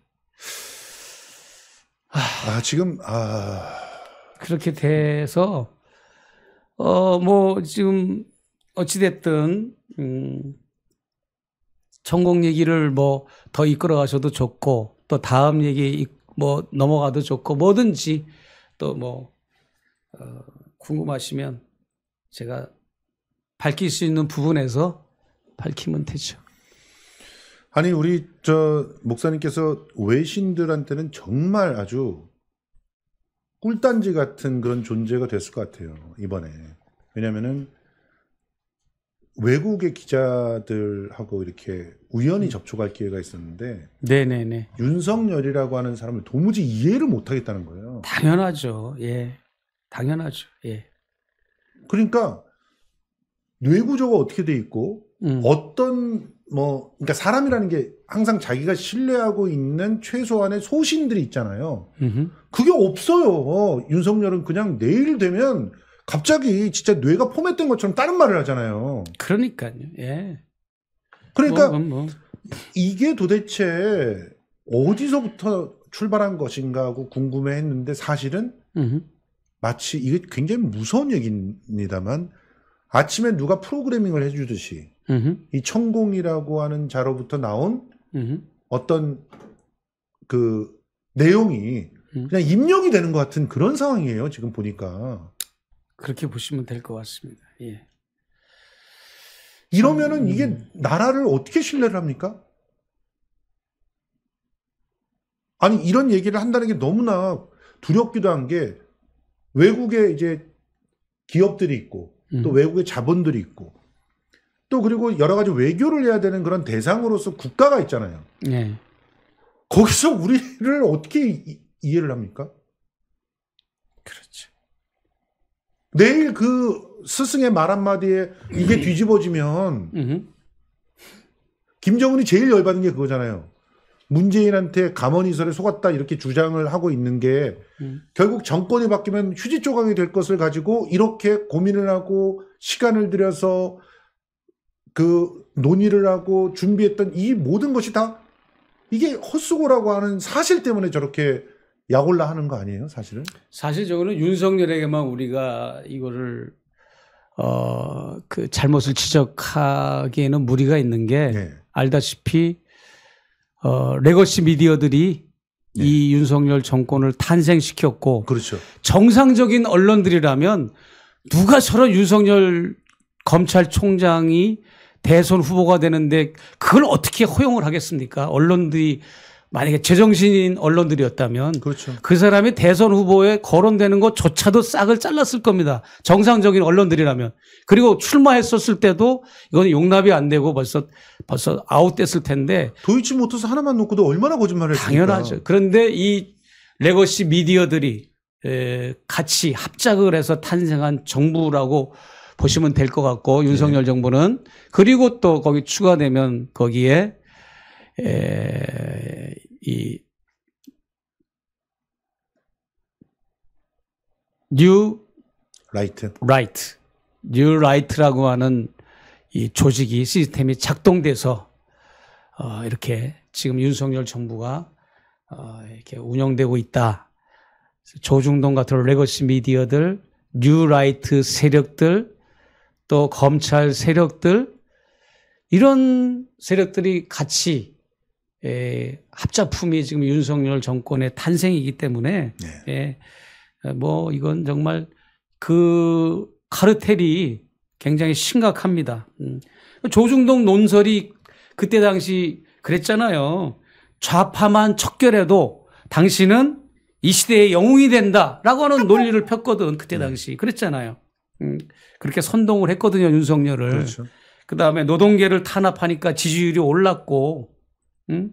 아. 아, 지금 아 그렇게 돼서 어뭐 지금 어찌 됐든 음 천공 얘기를 뭐 더 이끌어 가셔도 좋고 또 다음 얘기 뭐 넘어가도 좋고 뭐든지 또뭐 어, 궁금하시면 제가 밝힐 수 있는 부분에서 밝히면 되죠. 아니 우리 저 목사님께서 외신들한테는 정말 아주 꿀단지 같은 그런 존재가 됐을 것 같아요 이번에 왜냐면은 외국의 기자들하고 이렇게 우연히 음. 접촉할 기회가 있었는데 네네네 윤석열이라고 하는 사람을 도무지 이해를 못하겠다는 거예요 당연하죠 예 당연하죠 예 그러니까 뇌구조가 어떻게 돼 있고 음. 어떤 뭐, 그러니까 사람이라는 게 항상 자기가 신뢰하고 있는 최소한의 소신들이 있잖아요. 음흠. 그게 없어요. 윤석열은 그냥 내일 되면 갑자기 진짜 뇌가 포맷된 것처럼 다른 말을 하잖아요. 그러니까요. 예. 그러니까 뭐, 뭐. 뭐. 이게 도대체 어디서부터 출발한 것인가 하고 궁금해 했는데 사실은 음흠. 마치 이게 굉장히 무서운 얘기입니다만 아침에 누가 프로그래밍을 해주듯이 으흠. 이 천공이라고 하는 자로부터 나온 으흠. 어떤 그 내용이 음. 그냥 입력이 되는 것 같은 그런 상황이에요. 지금 보니까 그렇게 보시면 될 것 같습니다. 예. 이러면은 음. 이게 나라를 어떻게 신뢰를 합니까? 아니 이런 얘기를 한다는 게 너무나 두렵기도 한 게외국의 이제 기업들이 있고 또 음. 외국의 자본들이 있고 또 그리고 여러 가지 외교를 해야 되는 그런 대상으로서 국가가 있잖아요. 네. 거기서 우리를 어떻게 이, 이해를 합니까? 그렇죠. 내일 그 스승의 말 한마디에 이게 음. 뒤집어지면 김정은이 제일 열받은게 그거잖아요. 문재인한테 감언이설에 속았다 이렇게 주장을 하고 있는 게 음. 결국 정권이 바뀌면 휴지 조각이 될 것을 가지고 이렇게 고민을 하고 시간을 들여서 그 논의를 하고 준비했던 이 모든 것이 다 이게 헛수고라고 하는 사실 때문에 저렇게 약올라 하는 거 아니에요, 사실은? 사실적으로는 윤석열에게만 우리가 이거를 어그 잘못을 지적하기에는 무리가 있는 게 네. 알다시피 어 레거시 미디어들이 네. 이 윤석열 정권을 탄생시켰고 그렇죠. 정상적인 언론들이라면 누가 저런 윤석열 검찰총장이 대선 후보가 되는데 그걸 어떻게 허용을 하겠습니까? 언론들이 만약에 제정신인 언론들이었다면 그렇죠. 그 사람이 대선 후보에 거론되는 것조차도 싹을 잘랐을 겁니다. 정상적인 언론들이라면 그리고 출마했었을 때도 이건 용납이 안 되고 벌써 벌써 아웃됐을 텐데 도이치 못해서 하나만 놓고도 얼마나 거짓말을 당연하죠. 그런데 이 레거시 미디어들이 에, 같이 합작을 해서 탄생한 정부라고 보시면 될 것 같고 네. 윤석열 네. 정부는 그리고 또 거기 추가되면 거기에 에, 이 뉴 라이트 라이트 뉴 라이트라고 하는 이 조직이 시스템이 작동돼서 어, 이렇게 지금 윤석열 정부가 어, 이렇게 운영되고 있다. 조중동 같은 레거시 미디어들, 뉴라이트 세력들, 또 검찰 세력들 이런 세력들이 같이 에, 합작품이 지금 윤석열 정권의 탄생이기 때문에 네. 에, 예, 어, 뭐 이건 정말 그 카르텔이 굉장히 심각합니다. 음. 조중동 논설이 그때 당시 그랬잖아요. 좌파만 척결해도 당신은 이 시대의 영웅이 된다라고 하는 논리를 폈거든 그때 네. 당시 그랬잖아요. 음, 그렇게 선동을 했거든요 윤석열을. 그렇죠. 그다음에 노동계를 탄압하니까 지지율이 올랐고 음?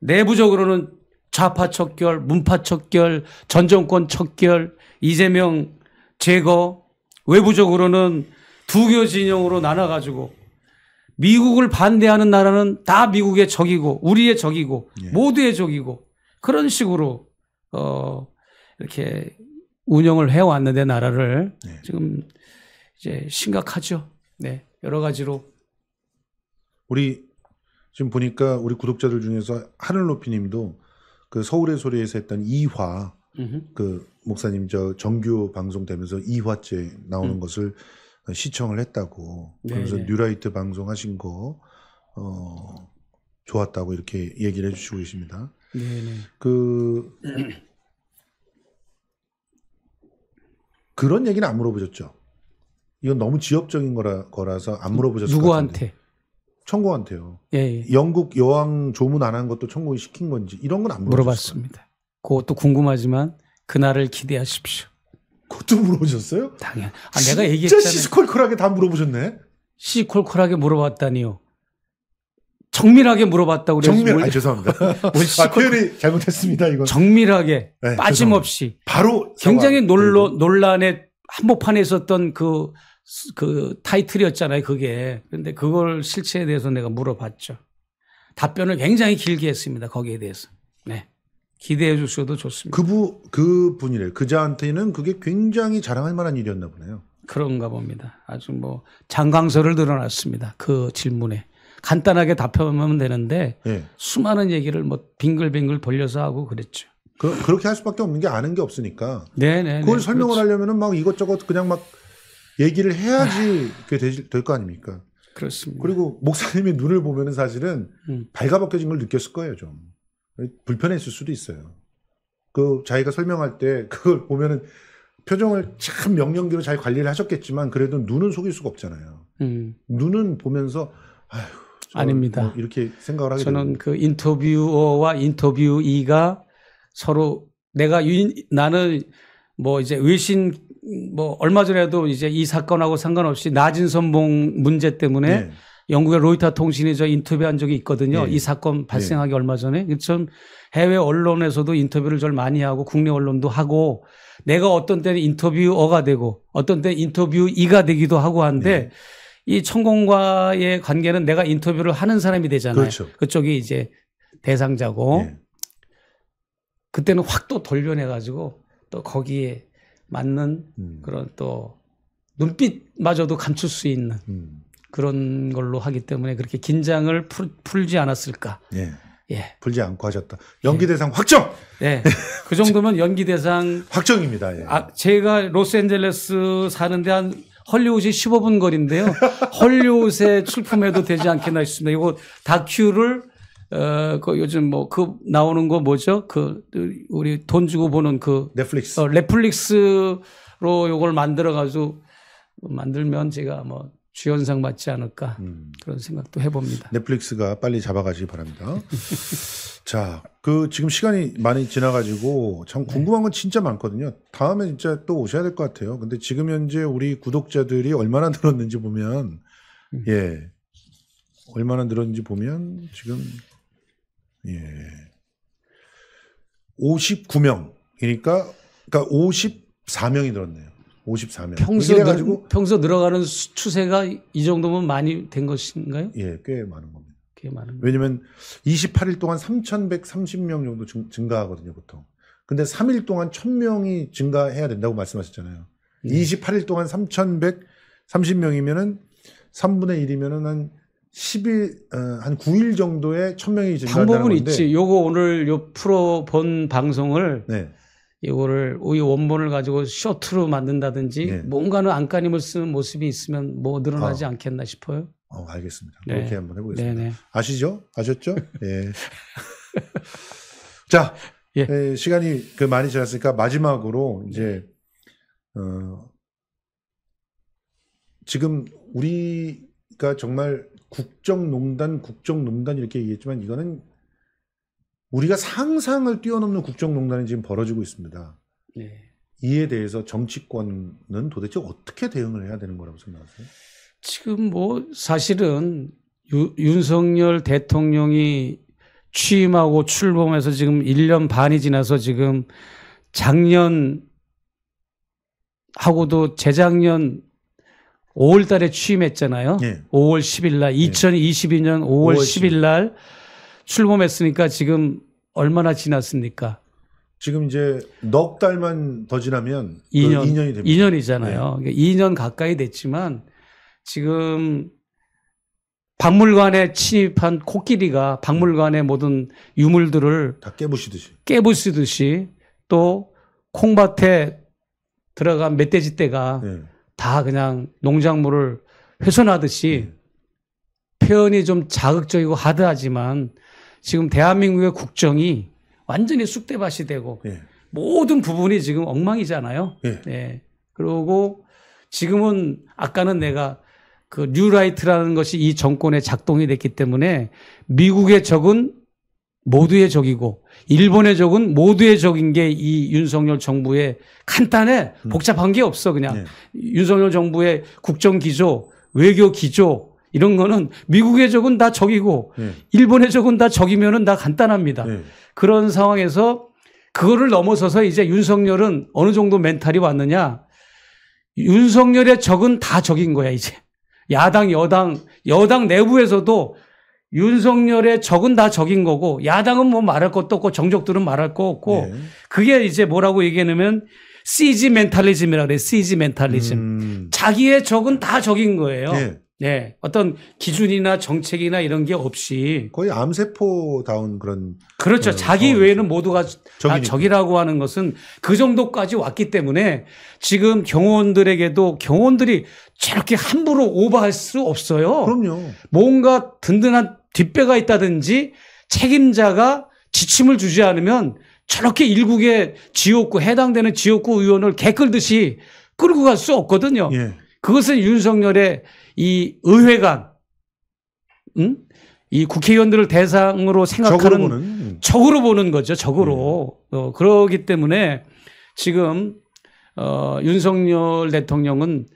내부적으로는 좌파 척결, 문파 척결, 전 정권 척결, 이재명 제거, 외부적으로는 두교 진영으로 나눠 가지고 미국을 반대하는 나라는 다 미국의 적이고 우리의 적이고 예. 모두의 적이고 그런 식으로 어 이렇게 운영을 해왔는데 나라를 네. 지금 이제 심각하죠. 네 여러 가지로 우리 지금 보니까 우리 구독자들 중에서 하늘높이님도 그 서울의 소리에서 했던 이화 그 목사님 저 정규 방송 되면서 이화째 나오는 음. 것을 시청을 했다고 네, 그래서 네. 뉴라이트 방송 하신 거 어, 좋았다고 이렇게 얘기를 해주시고 계십니다. 네네. 네. 그 [CLEARS THROAT] 그런 얘기는 안 물어보셨죠? 이건 너무 지엽적인 거라, 거라서 안 물어보셨을 누구한테? 청구한테요. 예, 예. 영국 여왕 조문 안 한 것도 청구이 시킨 건지 이런 건 안 물어봤습니다. 그것도 궁금하지만 그날을 기대하십시오. 그것도 물어보셨어요? 당연. 아, 내가 얘기했잖아요. 진짜 시시콜콜하게 다 물어보셨네. 시시콜콜하게 물어봤다니요. 정밀하게 물어봤다고 그래서 정밀, [LAUGHS] 아 죄송합니다. 아, 표현이 잘못했습니다 이건. 정밀하게 네, 빠짐없이 바로 굉장히 논로, 네. 논란의 한복판에 있었던 그그 그 타이틀이었잖아요 그게 그런데 그걸 실체에 대해서 내가 물어봤죠. 답변을 굉장히 길게 했습니다 거기에 대해서. 네. 기대해 주셔도 좋습니다. 그분 그분이래 그자한테는 그게 굉장히 자랑할 만한 일이었나 보네요. 그런가 봅니다. 아주 뭐 장강설을 늘어놨습니다. 그 질문에. 간단하게 답하면 되는데 예. 수많은 얘기를 뭐 빙글빙글 돌려서 하고 그랬죠. 그, 그렇게 할 수밖에 없는 게 아는 게 없으니까. 네네. 네, 네. 그걸 설명을 그렇지. 하려면막 이것저것 그냥 막 얘기를 해야지 아. 될거 아닙니까? 그렇습니다. 그리고 목사님이 눈을 보면 사실은 음. 발가벗겨진 걸 느꼈을 거예요 좀 불편했을 수도 있어요. 그 자기가 설명할 때 그걸 보면은 표정을 참명령기로잘 관리를 하셨겠지만 그래도 눈은 속일 수가 없잖아요. 음. 눈은 보면서 아휴 아닙니다. 뭐 이렇게 생각을 하게 저는 됩니다. 그 인터뷰어와 인터뷰이가 서로 내가 유인, 나는 뭐 이제 외신 뭐 얼마 전에도 이제 이 사건하고 상관없이 낮은 선봉 문제 때문에 네. 영국의 로이터 통신이 저 인터뷰한 적이 있거든요. 네. 이 사건 네. 발생하기 네. 얼마 전에. 그참 해외 언론에서도 인터뷰를 좀 많이 하고 국내 언론도 하고 내가 어떤 때는 인터뷰어가 되고 어떤 때는 인터뷰이가 되기도 하고 한데 네. 이 천공과의 관계는 내가 인터뷰를 하는 사람이 되잖아요. 그렇죠. 그쪽이 이제 대상자고 예. 그때는 확 또 돌려내 가지고 또 거기에 맞는 음. 그런 또 눈빛마저도 감출 수 있는 음. 그런 걸로 하기 때문에 그렇게 긴장을 풀, 지 않았을까. 예. 예. 풀지 않고 하셨다. 예. 연기 대상 예. 확정. 네. 그 정도면 연기 대상 확정입니다. 예. 아, 제가 로스앤젤레스 사는데 한 헐리우드 15분 거리인데요. 헐리우드에 출품해도 되지 않겠나 싶습니다. 이거 다큐를 어, 그 요즘 뭐 그 나오는 거 뭐죠? 그 우리 돈 주고 보는 그 넷플릭스. 어, 넷플릭스로 요걸 만들어 가지고 만들면 제가 뭐 주연상 맞지 않을까 음. 그런 생각도 해봅니다. 넷플릭스가 빨리 잡아가시기 바랍니다. 자, 그 지금 시간이 많이 지나가지고 참 네. 궁금한 건 진짜 많거든요. 다음에 진짜 또 오셔야 될 것 같아요. 근데 지금 현재 우리 구독자들이 얼마나 늘었는지 보면 음. 예 얼마나 늘었는지 보면 지금 예 59명이니까 그러니까 54명이 늘었네요. 54명. 평소 가지고 평소 늘어가는 추세가 이 정도면 많이 된 것인가요? 예, 꽤 많은 겁니다. 꽤 많은. 왜냐면 28일 동안 3,130명 정도 증, 가하거든요 보통. 근데 3일 동안 1,000명이 증가해야 된다고 말씀하셨잖아요. 예. 28일 동안 3,130명이면은 3분의 1이면은 한 10일 어, 한 9일 정도에 1,000명이 증가한다는 방법은 건데. 있지. 요거 오늘 요 프로 본 방송을 네. 이거를 우리 원본을 가지고 쇼트로 만든다든지 네. 뭔가는 안간힘을 쓰는 모습이 있으면 뭐 늘어나지 어. 않겠나 싶어요. 어, 알겠습니다. 네. 그렇게 한번 해보겠습니다. 네네. 네. 아시죠? 아셨죠? [LAUGHS] 예. 자, 예. 예, 시간이 그 많이 지났으니까 마지막으로 네. 이제 네. 어, 지금 우리가 정말 국정농단, 국정농단 이렇게 얘기했지만 이거는 우리가 상상을 뛰어넘는 국정농단이 지금 벌어지고 있습니다. 네. 이에 대해서 정치권은 도대체 어떻게 대응을 해야 되는 거라고 생각하세요? 지금 뭐 사실은 유, 윤석열 대통령이 취임하고 출범해서 지금 1년 반이 지나서 지금 작년 하고도 재작년 5월 달에 취임했잖아요. 네. 예. 5월 10일 날 2022년 5월, 5월 10일 날1 0 출범했으니까 지금 얼마나 지났습니까? 지금 이제 넉 달만 더 지나면 2년, 그 2년이 됩니다. 2년이잖아요. 네. 그러니까 2년 가까이 됐지만 지금 박물관에 침입한 코끼리가 박물관의 모든 유물들을 다 깨부시듯이 깨부시듯이 또 콩밭에 들어간 멧돼지 떼가 네. 다 그냥 농작물을 훼손하듯이 네. 표현이 좀 자극적이고 하드하지만 지금 대한민국의 국정이 완전히 쑥대밭이 되고 예. 모든 부분이 지금 엉망이잖아요. 예. 예. 그리고 지금은 아까는 내가 그 뉴라이트라는 것이 이 정권에 작동이 됐기 때문에 미국의 적은 모두의 적이고 일본의 적은 모두의 적인 게 이 윤석열 정부의 간단해 음. 복잡한 게 없어 그냥 예. 윤석열 정부의 국정 기조 외교 기조 이런 거는 미국의 적은 다 적이고 네. 일본의 적은 다 적이면은 다 간단합니다. 네. 그런 상황에서 그거를 넘어서서 이제 윤석열은 어느 정도 멘탈이 왔느냐? 윤석열의 적은 다 적인 거야 이제 야당 여당 여당 내부에서도 윤석열의 적은 다 적인 거고 야당은 뭐 말할 것도 없고 정적들은 말할 거 없고 네. 그게 이제 뭐라고 얘기하냐면 CG 멘탈리즘이라 그래. CG 멘탈리즘. 음. 자기의 적은 다 적인 거예요. 네. 네, 어떤 기준이나 정책이나 이런 게 없이 거의 암세포다운 그런 그렇죠. 예, 자기 외에는 모두가 적이니까. 적이라고 하는 것은 그 정도까지 왔기 때문에 지금 경호원들에게도 경호원들이 저렇게 함부로 오버할 수 없어요. 그럼요. 뭔가 든든한 뒷배가 있다든지 책임자가 지침을 주지 않으면 저렇게 일국의 지역구 해당되는 지역구 의원을 개끌듯이 끌고 갈 수 없거든요. 예. 그것은 윤석열의 이 의회관, 음? 이 국회의원들을 대상으로 생각하는 적으로 보는, 음. 적으로 보는 거죠. 적으로. 음. 어, 그러기 때문에 지금 어, 윤석열 대통령은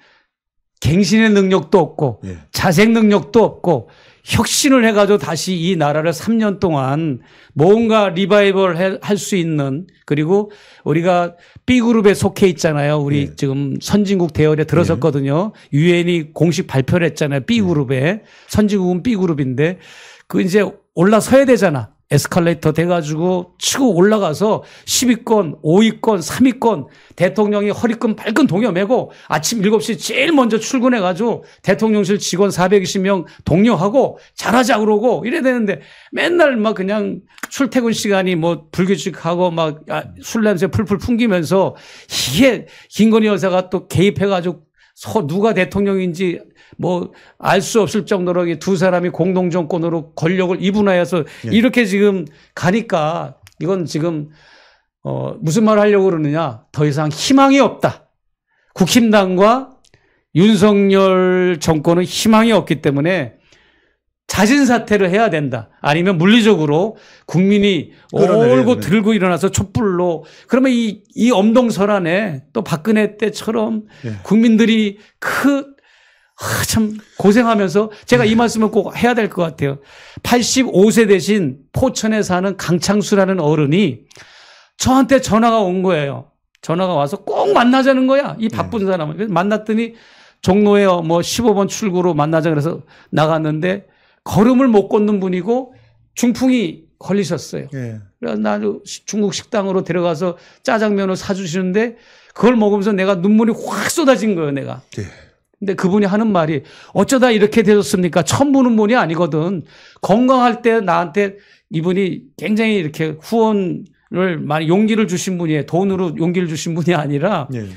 갱신의 능력도 없고 예. 자생 능력도 없고 혁신을 해가지고 다시 이 나라를 3년 동안 뭔가 리바이벌 할 수 있는 그리고 우리가 B그룹에 속해 있잖아요. 우리 예. 지금 선진국 대열에 들어섰거든요. 예. 유엔이 예. 공식 발표를 했잖아요. B그룹에. 예. 선진국은 B그룹인데 그 이제 올라서야 되잖아. 에스컬레이터 돼가지고 치고 올라가서 10위권, 5위권, 3위권 대통령이 허리끈 발끈 동여 매고 아침 7시 제일 먼저 출근해가지고 대통령실 직원 420명 동료하고 잘하자 그러고 이래 야 되는데 맨날 막 그냥 출퇴근 시간이 뭐 불규칙하고 막술 아, 냄새 풀풀 풍기면서 이게 김건희 여사가 또 개입해가지고 누가 대통령인지 뭐알수 없을 정도로 두 사람이 공동 정권으로 권력을 이분화해서 예. 이렇게 지금 가니까 이건 지금 어 무슨 말을 하려고 그러느냐 더 이상 희망이 없다. 국힘당과 윤석열 정권은 희망이 없기 때문에 자진 사퇴를 해야 된다. 아니면 물리적으로 국민이 얼고 들고 일어나서 촛불로 그러면 이, 이 엄동설안에 또 박근혜 때처럼 예. 국민들이 크 아, 참 고생하면서 제가 이 말씀을 꼭 해야 될 것 같아요. 85세 대신 포천에 사는 강창수라는 어른이 저한테 전화가 온 거예요. 전화가 와서 꼭 만나자는 거야. 이 바쁜 네. 사람을. 그래서 만났더니 종로에 뭐 15번 출구로 만나자 그래서 나갔는데 걸음을 못 걷는 분이고 중풍이 걸리셨어요. 예. 그래서 나 중국 식당으로 데려가서 짜장면을 사주시는데 그걸 먹으면서 내가 눈물이 확 쏟아진 거예요, 내가. 예. 근데 그분이 하는 말이 어쩌다 이렇게 되었습니까 처음 보는 분이 아니거든. 건강할 때 나한테 이분이 굉장히 이렇게 후원을 많이 용기를 주신 분이에요. 돈으로 용기를 주신 분이 아니라 예.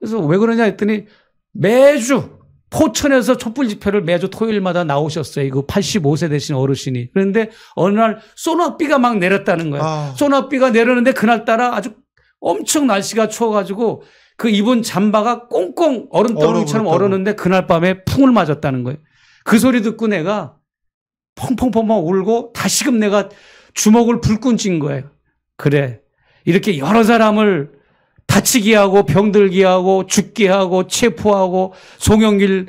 그래서 왜 그러냐 했더니 매주 포천에서 촛불 집회를 매주 토요일마다 나오셨어요. 이거 85세 되신 어르신이. 그런데 어느 날소나비가막 내렸다는 거예요. 아. 소낙비가 내렸는데 그날따라 아주 엄청 날씨가 추워가지고 그 입은 잠바가 꽁꽁 얼음덩어리처럼 얼었는데 그날 밤에 풍을 맞았다는 거예요. 그 소리 듣고 내가 펑펑펑펑 울고 다시금 내가 주먹을 불끈 쥔 거예요. 그래. 이렇게 여러 사람을 다치게 하고 병들게 하고 죽게 하고 체포하고 송영길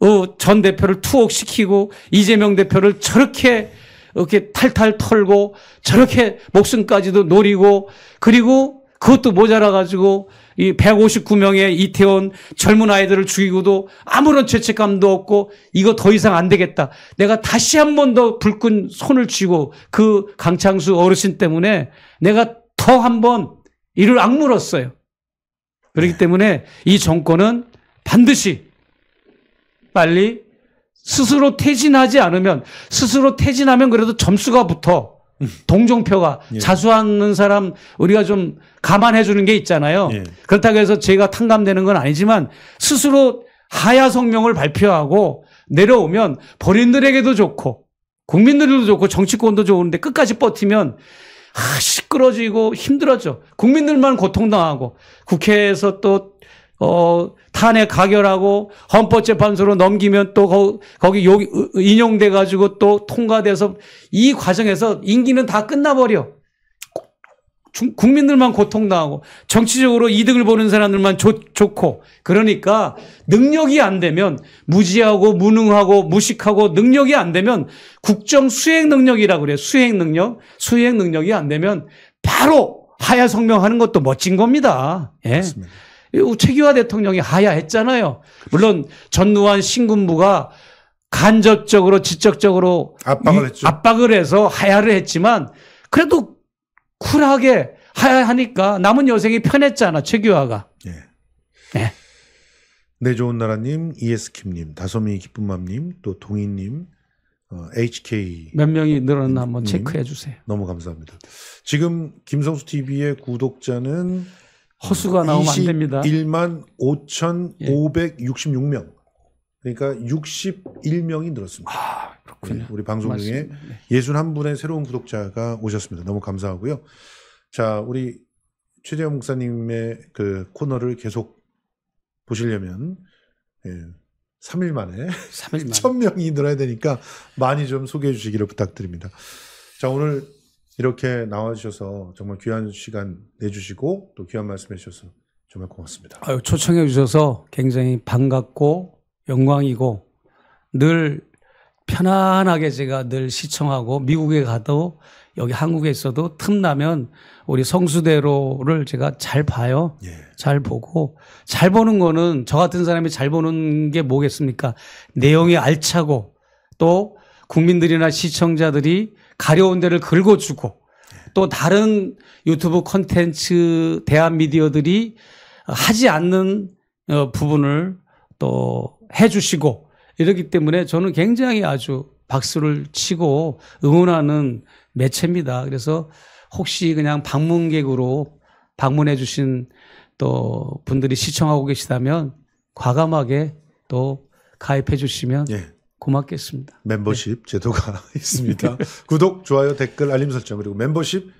어, 전 대표를 투옥시키고 이재명 대표를 저렇게 이렇게 탈탈 털고 저렇게 목숨까지도 노리고 그리고 그것도 모자라 가지고 이 159명의 이태원 젊은 아이들을 죽이고도 아무런 죄책감도 없고 이거 더 이상 안 되겠다. 내가 다시 한 번 더 불끈 손을 쥐고 그 강창수 어르신 때문에 내가 더 한 번 이를 악물었어요. 그렇기 네. 때문에 이 정권은 반드시 빨리 스스로 퇴진하지 않으면 스스로 퇴진하면 그래도 점수가 붙어. 동정표가 예. 자수하는 사람 우리가 좀 감안해 주는 게 있잖아요. 예. 그렇다고 해서 제가 탕감되는 건 아니지만 스스로 하야 성명을 발표하고 내려오면 본인들에게도 좋고 국민들도 에게 좋고 정치권도 좋은데 끝까지 버티면 아, 시끄러지고 힘들어져. 국민들만 고통당하고 국회에서 또 어, 탄핵 가결하고 헌법재판소로 넘기면 또 거, 기 인용돼 가지고 또 통과돼서 이 과정에서 임기는 다 끝나버려. 국민들만 고통당하고 정치적으로 이득을 보는 사람들만 좋, 좋고 그러니까 능력이 안 되면 무지하고 무능하고 무식하고 능력이 안 되면 국정 수행 능력이라고 그래요. 수행 능력. 수행 능력이 안 되면 바로 하야 성명하는 것도 멋진 겁니다. 예. 맞습니다. 최규하 대통령이 하야했잖아요. 물론 전두환 신군부가 간접적으로 지적적으로 압박을, 이, 압박을 해서 하야를 했지만 그래도 쿨하게 하야하니까 남은 여생이 편했잖아 최규하가. 예. 네. 네 좋은 나라님, 이에스킴님, 다솜이 기쁜맘님또 동희님, 어, HK 몇 명이 늘었나 한번 체크해 주세요. 너무 감사합니다. 지금 김성수 TV의 구독자는 허수가 나오면 안 됩니다. 1만 5,566명. 그러니까 61명이 늘었습니다. 아, 그렇군요. 예, 우리 방송 중에 61분의 새로운 구독자가 오셨습니다. 너무 감사하고요. 자, 우리 최재형 목사님의 그 코너를 계속 보시려면 예, 3일 만에 1000명이 [LAUGHS] 늘어야 되니까 많이 좀 소개해 주시기를 부탁드립니다. 자, 오늘 이렇게 나와주셔서 정말 귀한 시간 내주시고 또 귀한 말씀 해주셔서 정말 고맙습니다. 아유, 초청해 주셔서 굉장히 반갑고 영광이고 늘 편안하게 제가 늘 시청하고 미국에 가도 여기 한국에 있어도 틈나면 우리 성수대로를 제가 잘 봐요. 예. 잘 보고 잘 보는 거는 저 같은 사람이 잘 보는 게 뭐겠습니까? 내용이 알차고 또 국민들이나 시청자들이 가려운 데를 긁어주고 또 다른 유튜브 콘텐츠 대한 미디어들이 하지 않는 어, 부분을 또 해주시고 이렇기 때문에 저는 굉장히 아주 박수를 치고 응원하는 매체입니다. 그래서 혹시 그냥 방문객으로 방문해 주신 또 분들이 시청하고 계시다면 과감하게 또 가입해 주시면 예. 고맙겠습니다. 멤버십 네. 제도가 [LAUGHS] 있습니다. 네. 구독, 좋아요, 댓글, 알림 설정 그리고 멤버십